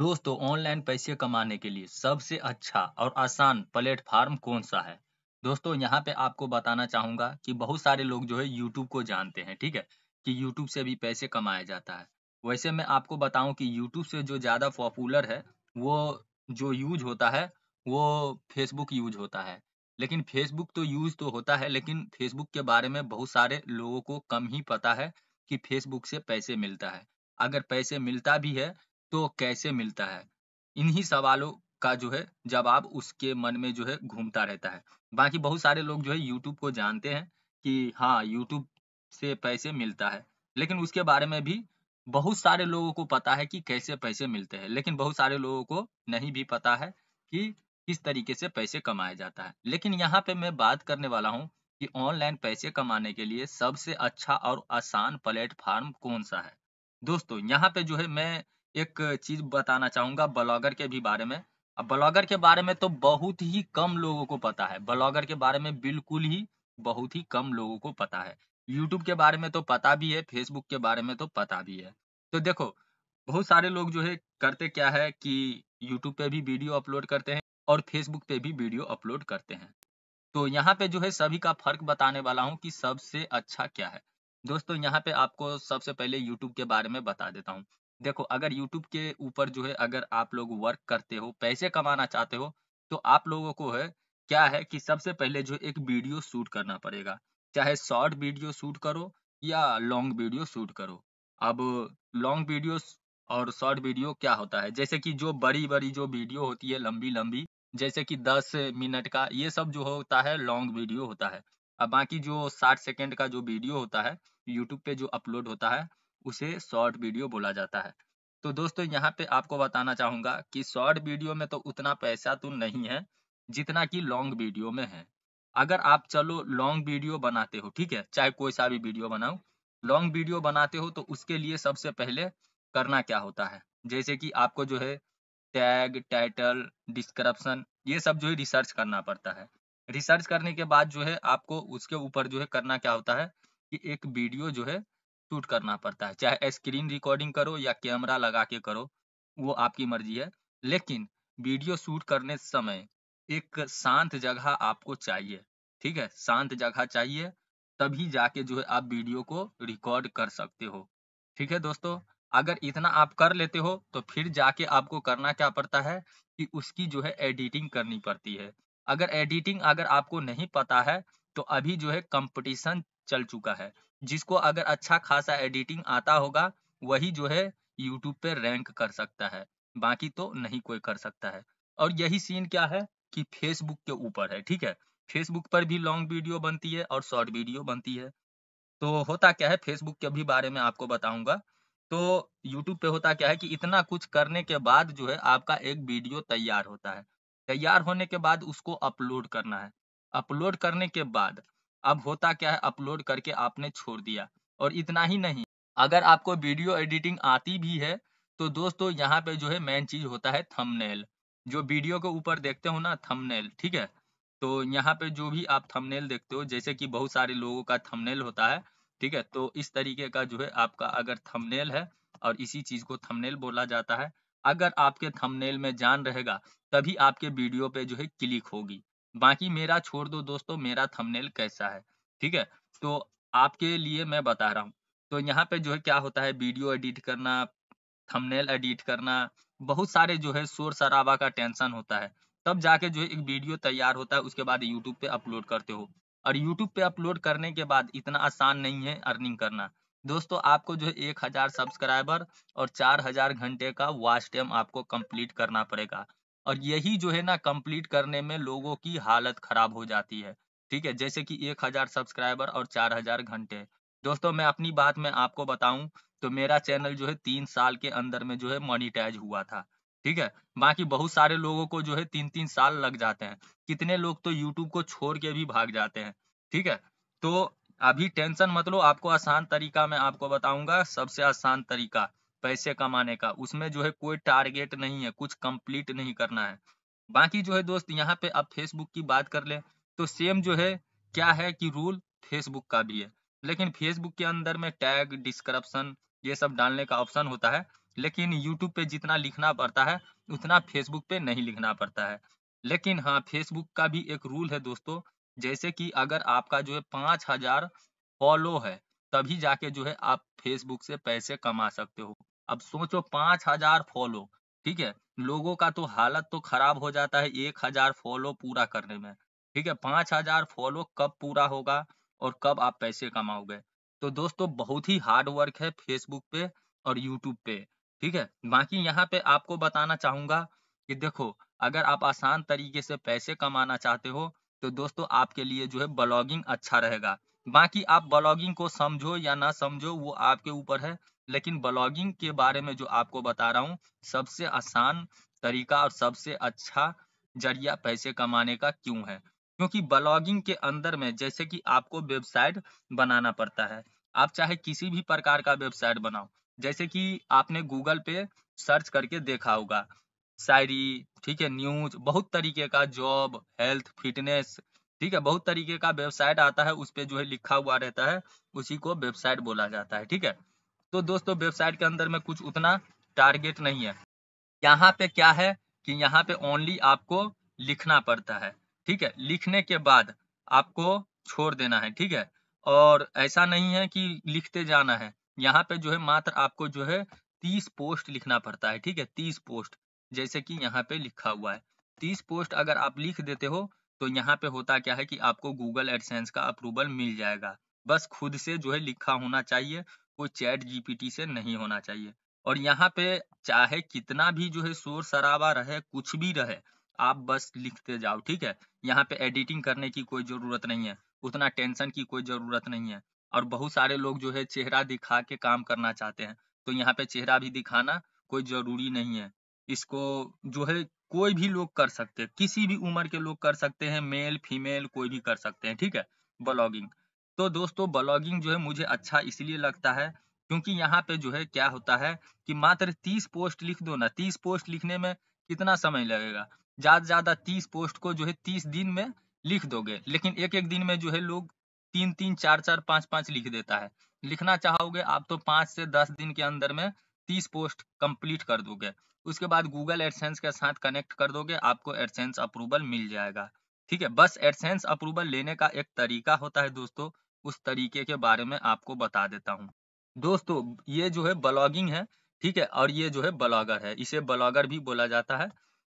दोस्तों ऑनलाइन पैसे कमाने के लिए सबसे अच्छा और आसान प्लेटफार्म कौन सा है दोस्तों यहाँ पे आपको बताना चाहूंगा कि बहुत सारे लोग जो है यूट्यूब को जानते हैं ठीक है कि यूट्यूब से भी पैसे कमाया जाता है वैसे मैं आपको बताऊं कि यूट्यूब से जो ज़्यादा पॉपुलर है वो जो यूज होता है वो फेसबुक यूज होता है लेकिन फेसबुक तो यूज तो होता है लेकिन फेसबुक के बारे में बहुत सारे लोगों को कम ही पता है कि फेसबुक से पैसे मिलता है अगर पैसे मिलता भी है तो कैसे मिलता है इन्हीं सवालों का जो है जवाब उसके मन में जो है घूमता रहता है बाकी बहुत सारे लोग जो है यूट्यूब को जानते हैं कि हाँ यूट्यूब से पैसे मिलता है लेकिन उसके बारे में भी बहुत सारे लोगों को पता है कि कैसे पैसे मिलते हैं लेकिन बहुत सारे लोगों को नहीं भी पता है कि किस तरीके से पैसे कमाया जाता है लेकिन यहाँ पे मैं बात करने वाला हूँ कि ऑनलाइन पैसे कमाने के लिए सबसे अच्छा और आसान प्लेटफॉर्म कौन सा है दोस्तों यहाँ पे जो है मैं एक चीज बताना चाहूंगा ब्लॉगर के भी बारे में अब ब्लॉगर के बारे में तो बहुत ही कम लोगों को पता है ब्लॉगर के बारे में बिल्कुल ही बहुत ही कम लोगों को पता है यूट्यूब के बारे में तो पता भी है फेसबुक के बारे में तो पता भी है तो देखो बहुत सारे लोग जो है करते क्या है कि यूट्यूब पे भी वीडियो अपलोड करते हैं और फेसबुक पे भी वीडियो अपलोड करते हैं तो यहाँ पे जो है सभी का फर्क बताने वाला हूँ कि सबसे अच्छा क्या है दोस्तों यहाँ पे आपको सबसे पहले यूट्यूब के बारे में बता देता हूँ देखो अगर यूट्यूब के ऊपर जो है अगर आप लोग वर्क करते हो पैसे कमाना चाहते हो तो आप लोगों को है क्या है कि सबसे पहले जो एक वीडियो शूट करना पड़ेगा चाहे शॉर्ट वीडियो शूट करो या लॉन्ग वीडियो शूट करो अब लॉन्ग वीडियो और शॉर्ट वीडियो क्या होता है जैसे कि जो बड़ी बड़ी जो वीडियो होती है लंबी लंबी जैसे कि 10 मिनट का ये सब जो होता है लॉन्ग वीडियो होता है अब बाकी जो 60 सेकेंड का जो वीडियो होता है यूट्यूब पे जो अपलोड होता है उसे शॉर्ट वीडियो बोला जाता है तो दोस्तों यहाँ पे आपको बताना चाहूंगा कि शॉर्ट वीडियो में तो उतना पैसा तो नहीं है जितना कि लॉन्ग वीडियो में है अगर आप चलो लॉन्ग वीडियो बनाते हो ठीक है चाहे कोई सा भी वीडियो बनाओ लॉन्ग वीडियो बनाते हो तो उसके लिए सबसे पहले करना क्या होता है जैसे कि आपको जो है टैग टाइटल डिस्क्रिप्शन ये सब जो है रिसर्च करना पड़ता है रिसर्च करने के बाद जो है आपको उसके ऊपर जो है करना क्या होता है कि एक वीडियो जो है शूट करना पड़ता है चाहे स्क्रीन रिकॉर्डिंग करो या कैमरा लगा के करो वो आपकी मर्जी है लेकिन वीडियो शूट करने समय एक शांत जगह आपको चाहिए ठीक है शांत जगह चाहिए तभी जाके जो है आप वीडियो को रिकॉर्ड कर सकते हो ठीक है दोस्तों अगर इतना आप कर लेते हो तो फिर जाके आपको करना क्या पड़ता है कि उसकी जो है एडिटिंग करनी पड़ती है अगर एडिटिंग अगर आपको नहीं पता है तो अभी जो है कंपटीशन चल चुका है जिसको अगर अच्छा खासा एडिटिंग आता होगा वही जो है यूट्यूब पे रैंक कर सकता है बाकी तो नहीं कोई कर सकता है और यही सीन क्या है कि फेसबुक के ऊपर है ठीक है फेसबुक पर भी लॉन्ग वीडियो बनती है और शॉर्ट वीडियो बनती है तो होता क्या है फेसबुक के भी बारे में आपको बताऊंगा तो यूट्यूब पे होता क्या है कि इतना कुछ करने के बाद जो है आपका एक वीडियो तैयार होता है तैयार होने के बाद उसको अपलोड करना है अपलोड करने के बाद अब होता क्या है अपलोड करके आपने छोड़ दिया और इतना ही नहीं अगर आपको वीडियो एडिटिंग आती भी है तो दोस्तों यहाँ पे जो है मेन चीज होता है थंबनेल जो वीडियो के ऊपर देखते हो ना थंबनेल ठीक है तो यहाँ पे जो भी आप थंबनेल देखते हो जैसे कि बहुत सारे लोगों का थंबनेल होता है ठीक है तो इस तरीके का जो है आपका अगर थंबनेल है और इसी चीज को थंबनेल बोला जाता है अगर आपके थंबनेल में जान रहेगा तभी आपके वीडियो पे जो है क्लिक होगी बाकी मेरा छोड़ दो दोस्तों मेरा थंबनेल कैसा है ठीक है तो आपके लिए मैं बता रहा हूँ तो यहाँ पे जो है क्या होता है वीडियो एडिट करना थंबनेल एडिट करना बहुत सारे जो है शोर शराबा का टेंशन होता है तब जाके जो है एक वीडियो तैयार होता है उसके बाद यूट्यूब पे अपलोड करते हो और यूट्यूब पे अपलोड करने के बाद इतना आसान नहीं है अर्निंग करना दोस्तों आपको जो है एक हजार सब्सक्राइबर और चार हजार घंटे का वॉच टाइम आपको कंप्लीट करना पड़ेगा और यही जो है ना कंप्लीट करने में लोगों की हालत खराब हो जाती है ठीक है जैसे कि एक हजार सब्सक्राइबर और चार हजार घंटे दोस्तों मैं अपनी बात में आपको बताऊं तो मेरा चैनल जो है तीन साल के अंदर में जो है मोनिटाइज हुआ था ठीक है बाकी बहुत सारे लोगों को जो है तीन तीन साल लग जाते हैं कितने लोग तो यूट्यूब को छोड़ के भी भाग जाते हैं ठीक है तो अभी टेंशन मत लो आपको आसान तरीका मैं आपको बताऊंगा सबसे आसान तरीका पैसे कमाने का उसमें जो है कोई टारगेट नहीं है कुछ कंप्लीट नहीं करना है बाकी जो है दोस्त यहाँ पे आप फेसबुक की बात कर ले तो सेम जो है क्या है कि रूल फेसबुक का भी है लेकिन फेसबुक के अंदर में टैग डिस्क्रप्शन ये सब डालने का ऑप्शन होता है लेकिन यूट्यूब पे जितना लिखना पड़ता है उतना फेसबुक पे नहीं लिखना पड़ता है लेकिन हाँ फेसबुक का भी एक रूल है दोस्तों जैसे कि अगर आपका जो है पाँच हजार फॉलो है तभी जाके जो है आप फेसबुक से पैसे कमा सकते हो अब सोचो पांच हजार फॉलो ठीक है लोगों का तो हालत तो खराब हो जाता है एक हजार फॉलो पूरा करने में ठीक है पांच हजार फॉलो कब पूरा होगा और कब आप पैसे कमाओगे तो दोस्तों बहुत ही हार्ड वर्क है फेसबुक पे और यूट्यूब पे ठीक है बाकी यहाँ पे आपको बताना चाहूंगा कि देखो अगर आप आसान तरीके से पैसे कमाना चाहते हो तो दोस्तों आपके लिए जो है ब्लॉगिंग अच्छा रहेगा बाकी आप ब्लॉगिंग को समझो या ना समझो वो आपके ऊपर है लेकिन ब्लॉगिंग के बारे में जो आपको बता रहा हूँ सबसे आसान तरीका और सबसे अच्छा जरिया पैसे कमाने का क्यों है क्योंकि ब्लॉगिंग के अंदर में जैसे कि आपको वेबसाइट बनाना पड़ता है आप चाहे किसी भी प्रकार का वेबसाइट बनाओ जैसे कि आपने गूगल पे सर्च करके देखा होगा शायरी ठीक है न्यूज बहुत तरीके का जॉब हेल्थ फिटनेस ठीक है बहुत तरीके का वेबसाइट आता है उस पर जो है लिखा हुआ रहता है उसी को वेबसाइट बोला जाता है ठीक है तो दोस्तों वेबसाइट के अंदर में कुछ उतना टारगेट नहीं है यहाँ पे क्या है कि यहाँ पे ओनली आपको लिखना पड़ता है ठीक है लिखने के बाद आपको छोड़ देना है ठीक है और ऐसा नहीं है कि लिखते जाना है यहाँ पे जो है मात्र आपको जो है तीस पोस्ट लिखना पड़ता है ठीक है तीस पोस्ट जैसे कि यहाँ पे लिखा हुआ है तीस पोस्ट अगर आप लिख देते हो तो यहाँ पे होता क्या है कि आपको गूगल एडसेंस का अप्रूवल मिल जाएगा बस खुद से जो है लिखा होना चाहिए कोई चैट जीपीटी से नहीं होना चाहिए और यहाँ पे चाहे कितना भी जो है शोर शराबा रहे कुछ भी रहे आप बस लिखते जाओ ठीक है यहाँ पे एडिटिंग करने की कोई जरूरत नहीं है उतना टेंशन की कोई जरूरत नहीं है और बहुत सारे लोग जो है चेहरा दिखा के काम करना चाहते हैं तो यहाँ पे चेहरा भी दिखाना कोई जरूरी नहीं है इसको जो है कोई भी लोग कर सकते हैं किसी भी उम्र के लोग कर सकते हैं मेल फीमेल कोई भी कर सकते हैं ठीक है ब्लॉगिंग तो दोस्तों ब्लॉगिंग जो है मुझे अच्छा इसलिए लगता है क्योंकि यहाँ पे जो है क्या होता है कि मात्र तीस पोस्ट लिख दो ना तीस पोस्ट लिखने में कितना समय लगेगा ज्यादा ज्यादा तीस पोस्ट को जो है तीस दिन में लिख दोगे लेकिन एक एक दिन में जो है लोग तीन तीन चार चार पांच पांच लिख देता है लिखना चाहोगे आप तो पांच से दस दिन के अंदर में तीस पोस्ट कंप्लीट कर दोगे उसके बाद गूगल एडसेंस के साथ कनेक्ट कर दोगे आपको एडसेंस अप्रूवल मिल जाएगा ठीक है बस एडसेंस अप्रूवल लेने का एक तरीका होता है दोस्तों उस तरीके के बारे में आपको बता देता हूँ दोस्तों ये जो है ब्लॉगिंग है ठीक है और ये जो है ब्लॉगर है इसे ब्लॉगर भी बोला जाता है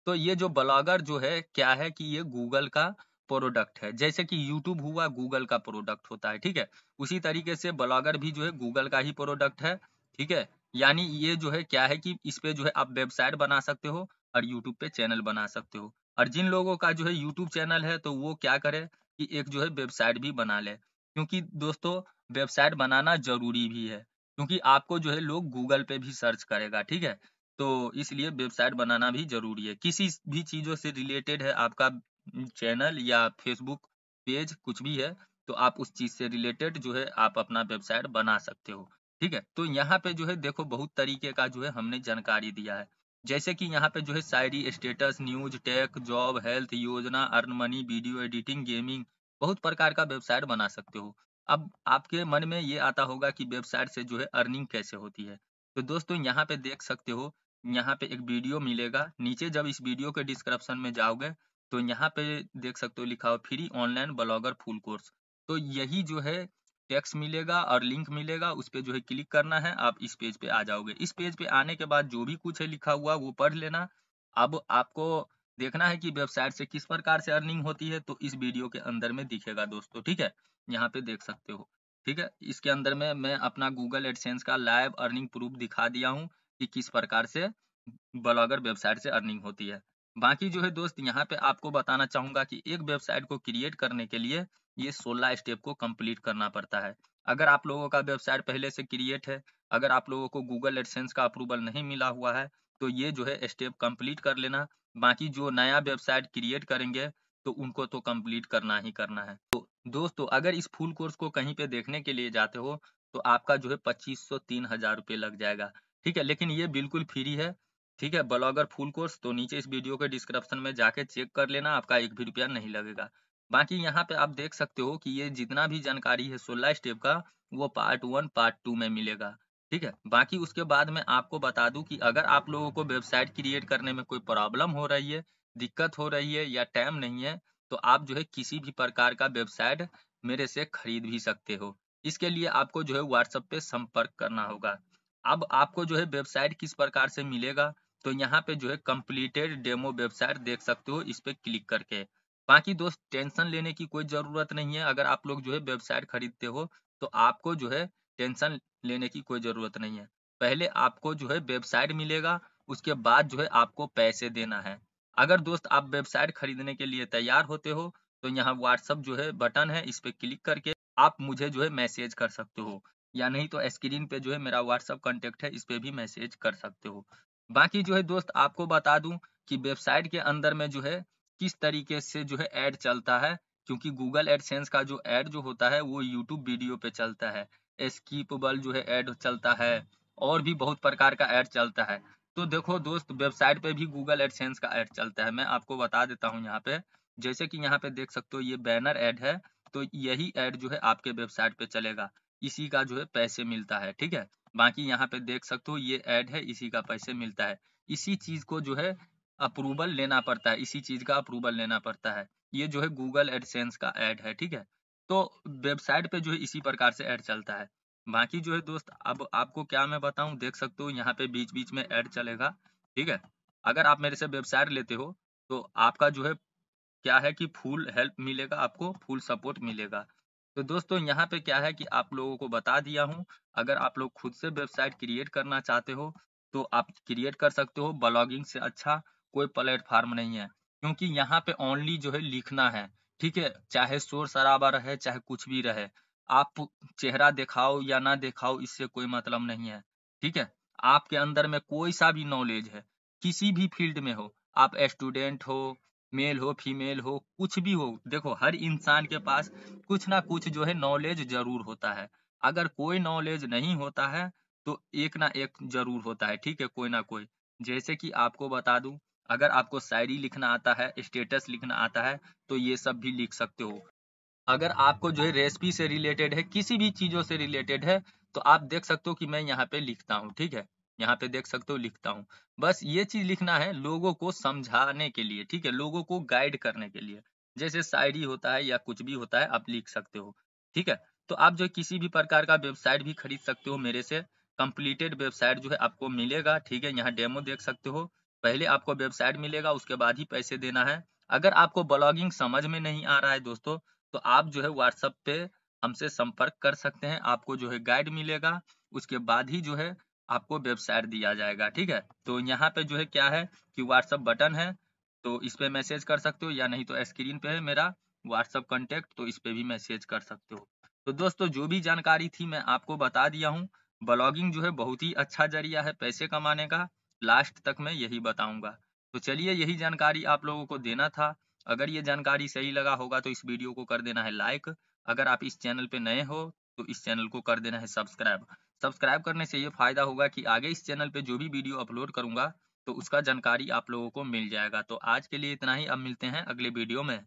तो ये जो ब्लॉगर जो है क्या है कि ये गूगल का प्रोडक्ट है जैसे कि यूट्यूब हुआ गूगल का प्रोडक्ट होता है ठीक है उसी तरीके से ब्लॉगर भी जो है गूगल का ही प्रोडक्ट है ठीक है यानी ये जो है क्या है कि इस पे जो है आप वेबसाइट बना सकते हो और यूट्यूब पे चैनल बना सकते हो और जिन लोगों का जो है यूट्यूब चैनल है तो वो क्या करे कि एक जो है वेबसाइट भी बना ले क्योंकि दोस्तों वेबसाइट बनाना जरूरी भी है क्योंकि आपको जो है लोग गूगल पे भी सर्च करेगा ठीक है तो इसलिए वेबसाइट बनाना भी जरूरी है किसी भी चीजों से रिलेटेड है आपका चैनल या फेसबुक पेज कुछ भी है तो आप उस चीज से रिलेटेड जो है आप अपना वेबसाइट बना सकते हो ठीक है तो यहाँ पे जो है देखो बहुत तरीके का जो है हमने जानकारी दिया है जैसे कि यहाँ पे जो है सायरी status news tech job health योजना earn money video editing gaming बहुत प्रकार का वेबसाइट बना सकते हो अब आपके मन में ये आता होगा कि वेबसाइट से जो है अर्निंग कैसे होती है तो दोस्तों यहाँ पे देख सकते हो यहाँ पे एक वीडियो मिलेगा नीचे जब इस वीडियो के डिस्क्रिप्शन में जाओगे तो यहाँ पे देख सकते हो लिखा हो free online blogger full course तो यही जो है टेक्स्ट मिलेगा और लिंक मिलेगा उस पर जो है क्लिक करना है आप इस पेज पे आ जाओगे इस पेज पे आने के बाद जो भी कुछ है लिखा हुआ वो पढ़ लेना अब आपको देखना है कि वेबसाइट से किस प्रकार से अर्निंग होती है तो इस वीडियो के अंदर में दिखेगा दोस्तों ठीक है यहाँ पे देख सकते हो ठीक है इसके अंदर में मैं अपना गूगल एडसेंस का लाइव अर्निंग प्रूफ दिखा दिया हूँ कि किस प्रकार से ब्लॉगर वेबसाइट से अर्निंग होती है बाकी जो है दोस्त यहाँ पे आपको बताना चाहूंगा कि एक वेबसाइट को क्रिएट करने के लिए ये 16 स्टेप को कंप्लीट करना पड़ता है अगर आप लोगों का वेबसाइट पहले से क्रिएट है अगर आप लोगों को गूगल एडसेंस का अप्रूवल नहीं मिला हुआ है तो ये जो है स्टेप कंप्लीट कर लेना बाकी जो नया वेबसाइट क्रिएट करेंगे तो उनको तो कंप्लीट करना ही करना है तो दोस्तों अगर इस फुल कोर्स को कहीं पे देखने के लिए जाते हो तो आपका जो है पच्चीस सौ तीन हजार रुपये लग जाएगा ठीक है लेकिन ये बिल्कुल फ्री है ठीक है ब्लॉगर फुल कोर्स तो नीचे इस वीडियो के डिस्क्रिप्शन में जाके चेक कर लेना आपका एक भी रुपया नहीं लगेगा बाकी यहाँ पे आप देख सकते हो कि ये जितना भी जानकारी है सोलह स्टेप का वो पार्ट वन पार्ट टू में मिलेगा ठीक है बाकी उसके बाद में आपको बता दूं कि अगर आप लोगों को वेबसाइट क्रिएट करने में कोई प्रॉब्लम हो रही है दिक्कत हो रही है या टाइम नहीं है तो आप जो है किसी भी प्रकार का वेबसाइट मेरे से खरीद भी सकते हो इसके लिए आपको जो है व्हाट्सएप पे संपर्क करना होगा अब आपको जो है वेबसाइट किस प्रकार से मिलेगा तो यहाँ पे जो है कंप्लीटेड डेमो वेबसाइट देख सकते हो इस पे क्लिक करके बाकी दोस्त टेंशन लेने की कोई जरूरत नहीं है अगर आप लोग जो है वेबसाइट खरीदते हो तो आपको जो है टेंशन लेने की कोई जरूरत नहीं है पहले आपको जो है वेबसाइट मिलेगा उसके बाद जो है आपको पैसे देना है अगर दोस्त आप वेबसाइट खरीदने के लिए तैयार होते हो तो यहाँ व्हाट्सअप जो है बटन है इस पे क्लिक करके आप मुझे जो है मैसेज कर सकते हो या नहीं तो स्क्रीन पे जो है मेरा व्हाट्सअप कॉन्टेक्ट है इस पे भी मैसेज कर सकते हो बाकी जो है दोस्त आपको बता दूं कि वेबसाइट के अंदर में जो है किस तरीके से जो है एड चलता है क्योंकि गूगल एडसेंस का जो एड जो होता है वो यूट्यूब वीडियो पे चलता है स्कीपबल जो है एड चलता है और भी बहुत प्रकार का एड चलता है तो देखो दोस्त वेबसाइट पे भी गूगल एडसेंस का एड चलता है मैं आपको बता देता हूँ यहाँ पे जैसे कि यहाँ पे देख सकते हो ये बैनर एड है तो यही एड जो है आपके वेबसाइट पे चलेगा इसी का जो है पैसे मिलता है ठीक है बाकी यहाँ पे देख सकते हो ये एड है इसी का पैसे मिलता है इसी चीज को जो है अप्रूवल लेना पड़ता है इसी चीज का अप्रूवल लेना पड़ता है ये जो है गूगल एडसेंस का एड है ठीक है तो वेबसाइट पे जो है इसी प्रकार से एड चलता है बाकी जो है दोस्त अब आपको क्या मैं बताऊं देख सकते हो यहाँ पे बीच बीच में एड चलेगा ठीक है अगर आप मेरे से वेबसाइट लेते हो तो आपका जो है क्या है कि फुल हेल्प मिलेगा आपको फुल सपोर्ट मिलेगा तो दोस्तों यहाँ पे क्या है कि आप लोगों को बता दिया हूँ अगर आप लोग खुद से वेबसाइट क्रिएट करना चाहते हो तो आप क्रिएट कर सकते हो ब्लॉगिंग से अच्छा कोई प्लेटफार्म नहीं है क्योंकि यहाँ पे ओनली जो है लिखना है ठीक है चाहे शोर शराबा रहे चाहे कुछ भी रहे आप चेहरा दिखाओ या ना दिखाओ इससे कोई मतलब नहीं है ठीक है आपके अंदर में कोई सा भी नॉलेज है किसी भी फील्ड में हो आप स्टूडेंट हो मेल हो फीमेल हो कुछ भी हो देखो हर इंसान के पास कुछ ना कुछ जो है नॉलेज जरूर होता है अगर कोई नॉलेज नहीं होता है तो एक ना एक जरूर होता है ठीक है कोई ना कोई जैसे कि आपको बता दूं अगर आपको शायरी लिखना आता है स्टेटस लिखना आता है तो ये सब भी लिख सकते हो अगर आपको जो है रेसिपी से रिलेटेड है किसी भी चीजों से रिलेटेड है तो आप देख सकते हो कि मैं यहाँ पे लिखता हूँ ठीक है यहाँ पे देख सकते हो लिखता हूँ बस ये चीज लिखना है लोगों को समझाने के लिए ठीक है लोगों को गाइड करने के लिए जैसे शायरी होता है या कुछ भी होता है आप लिख सकते हो ठीक है तो आप जो किसी भी प्रकार का वेबसाइट भी खरीद सकते हो मेरे से कंप्लीटेड वेबसाइट जो है आपको मिलेगा ठीक है यहाँ डेमो देख सकते हो पहले आपको वेबसाइट मिलेगा उसके बाद ही पैसे देना है अगर आपको ब्लॉगिंग समझ में नहीं आ रहा है दोस्तों तो आप जो है व्हाट्सअप पे हमसे संपर्क कर सकते हैं आपको जो है गाइड मिलेगा उसके बाद ही जो है आपको वेबसाइट दिया जाएगा ठीक है तो यहाँ पे जो है क्या है कि व्हाट्सअप बटन है तो इस पे मैसेज कर सकते हो या नहीं तो स्क्रीन पे है मेरा व्हाट्सअप कॉन्टेक्ट तो इस पे भी मैसेज कर सकते हो तो दोस्तों जो भी जानकारी थी मैं आपको बता दिया हूँ ब्लॉगिंग जो है बहुत ही अच्छा जरिया है पैसे कमाने का लास्ट तक मैं यही बताऊंगा तो चलिए यही जानकारी आप लोगों को देना था अगर ये जानकारी सही लगा होगा तो इस वीडियो को कर देना है लाइक अगर आप इस चैनल पे नए हो तो इस चैनल को कर देना है सब्सक्राइब सब्सक्राइब करने से ये फायदा होगा कि आगे इस चैनल पे जो भी वीडियो अपलोड करूंगा तो उसका जानकारी आप लोगों को मिल जाएगा तो आज के लिए इतना ही अब मिलते हैं अगले वीडियो में